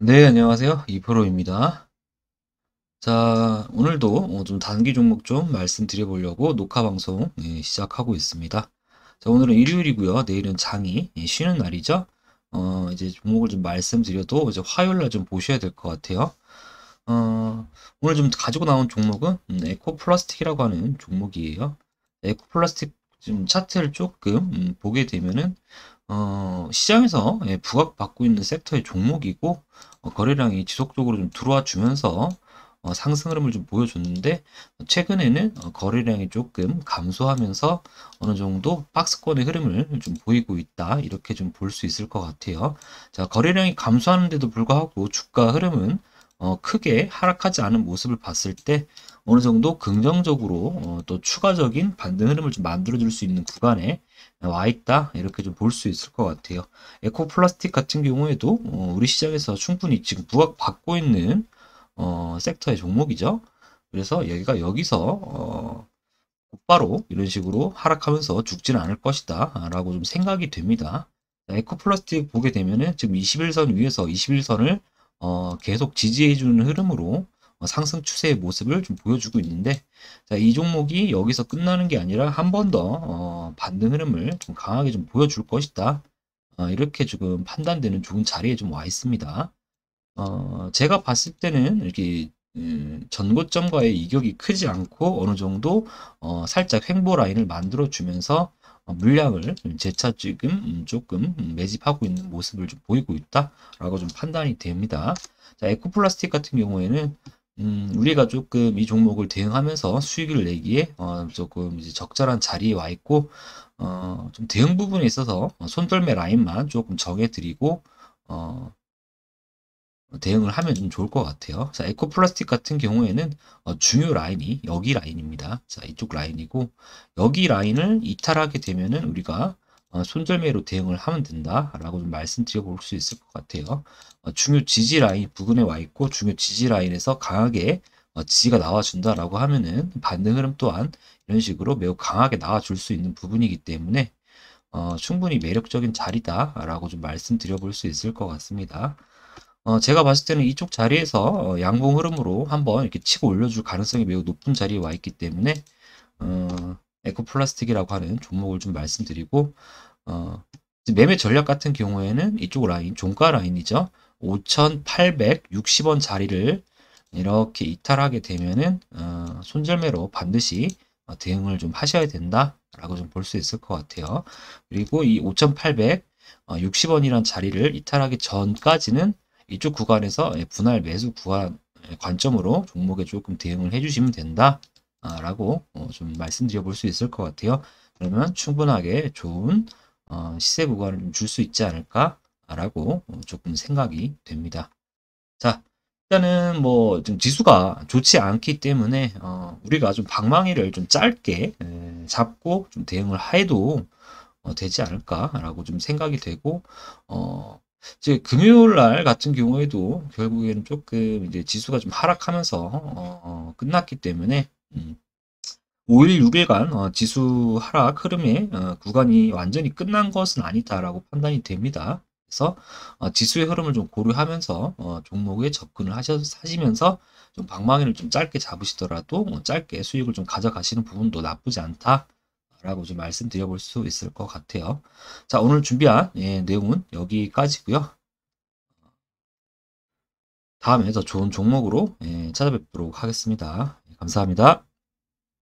네, 안녕하세요. 이프로입니다. 자, 오늘도 어, 좀 단기 종목 좀 말씀드려 보려고 녹화 방송 예, 시작하고 있습니다. 자, 오늘은 일요일이고요. 내일은 장이 예, 쉬는 날이죠. 어, 이제 종목을 좀 말씀드려도 이제 화요일 날 좀 보셔야 될 것 같아요. 어, 오늘 좀 가지고 나온 종목은 음, 에코 플라스틱이라고 하는 종목이에요. 에코 플라스틱 지금 차트를 조금 음, 보게 되면은 어, 시장에서 예, 부각받고 있는 섹터의 종목이고 어, 거래량이 지속적으로 좀 들어와 주면서 어, 상승 흐름을 좀 보여줬는데 최근에는 어, 거래량이 조금 감소하면서 어느 정도 박스권의 흐름을 좀 보이고 있다 이렇게 좀 볼 수 있을 것 같아요. 자 거래량이 감소하는데도 불구하고 주가 흐름은 어, 크게 하락하지 않은 모습을 봤을 때 어느 정도 긍정적으로 어, 또 추가적인 반등 흐름을 좀 만들어줄 수 있는 구간에 와 있다 이렇게 좀 볼 수 있을 것 같아요. 에코플라스틱 같은 경우에도 어, 우리 시장에서 충분히 지금 부각받고 있는 어, 섹터의 종목이죠. 그래서 여기가 여기서 어, 곧바로 이런 식으로 하락하면서 죽지는 않을 것이다 라고 좀 생각이 됩니다. 에코플라스틱 보게 되면은 지금 21선 위에서 21선을 어, 계속 지지해주는 흐름으로 어, 상승 추세의 모습을 좀 보여주고 있는데 자, 이 종목이 여기서 끝나는 게 아니라 한 번더 어, 반등 흐름을 좀 강하게 좀 보여줄 것이다. 어, 이렇게 지금 판단되는 좋은 자리에 좀 와 있습니다. 어, 제가 봤을 때는 이렇게 음, 전고점과의 이격이 크지 않고 어느 정도 어, 살짝 횡보 라인을 만들어 주면서 어, 물량을 재차 지금 음, 조금 음, 매집하고 있는 모습을 좀 보이고 있다라고 좀 판단이 됩니다. 자, 에코플라스틱 같은 경우에는 음, 우리가 조금 이 종목을 대응하면서 수익을 내기에 어, 조금 이제 적절한 자리에 와 있고 어, 좀 대응 부분에 있어서 손절매 라인만 조금 정해드리고 어, 대응을 하면 좀 좋을 것 같아요. 자, 에코플라스틱 같은 경우에는 어, 중요 라인이 여기 라인입니다. 자, 이쪽 라인이고 여기 라인을 이탈하게 되면은 우리가 어, 손절매로 대응을 하면 된다라고 좀 말씀드려 볼 수 있을 것 같아요. 어, 중요 지지 라인 부근에 와 있고 중요 지지 라인에서 강하게 어, 지지가 나와준다라고 하면은 반등 흐름 또한 이런 식으로 매우 강하게 나와줄 수 있는 부분이기 때문에 어, 충분히 매력적인 자리다라고 좀 말씀드려 볼 수 있을 것 같습니다. 어, 제가 봤을 때는 이쪽 자리에서 어, 양봉 흐름으로 한번 이렇게 치고 올려줄 가능성이 매우 높은 자리에 와 있기 때문에 어, 에코플라스틱이라고 하는 종목을 좀 말씀드리고 어, 매매 전략 같은 경우에는 이쪽 라인 종가 라인이죠. 5,860원 자리를 이렇게 이탈하게 되면은 어, 손절매로 반드시 어, 대응을 좀 하셔야 된다라고 좀 볼 수 있을 것 같아요. 그리고 이 5,860원이란 자리를 이탈하기 전까지는 이쪽 구간에서 예, 분할 매수 구간 예, 관점으로 종목에 조금 대응을 해주시면 된다라고 아, 어, 좀 말씀드려 볼 수 있을 것 같아요. 그러면 충분하게 좋은 어, 시세 구간을 줄 수 있지 않을까라고 아, 어, 조금 생각이 됩니다. 자, 일단은 뭐 지금 지수가 좋지 않기 때문에 우리가 좀 방망이를 좀 짧게 예, 잡고 좀 대응을 해도 되지 않을까라고 좀 생각이 되고 어 이제 금요일 날 같은 경우에도 결국에는 조금 이제 지수가 좀 하락하면서 어, 어, 끝났기 때문에 음, 5일 6일간 어, 지수 하락 흐름의 어, 구간이 완전히 끝난 것은 아니다라고 판단이 됩니다. 그래서 어, 지수의 흐름을 좀 고려하면서 어, 종목에 접근을 하시면서 셔서사좀 방망이를 좀 짧게 잡으시더라도 뭐 짧게 수익을 좀 가져가시는 부분도 나쁘지 않다. 라고 좀 말씀드려볼 수 있을 것 같아요. 자, 오늘 준비한 예, 내용은 여기까지고요 다음에 더 좋은 종목으로 예, 찾아뵙도록 하겠습니다. 예, 감사합니다.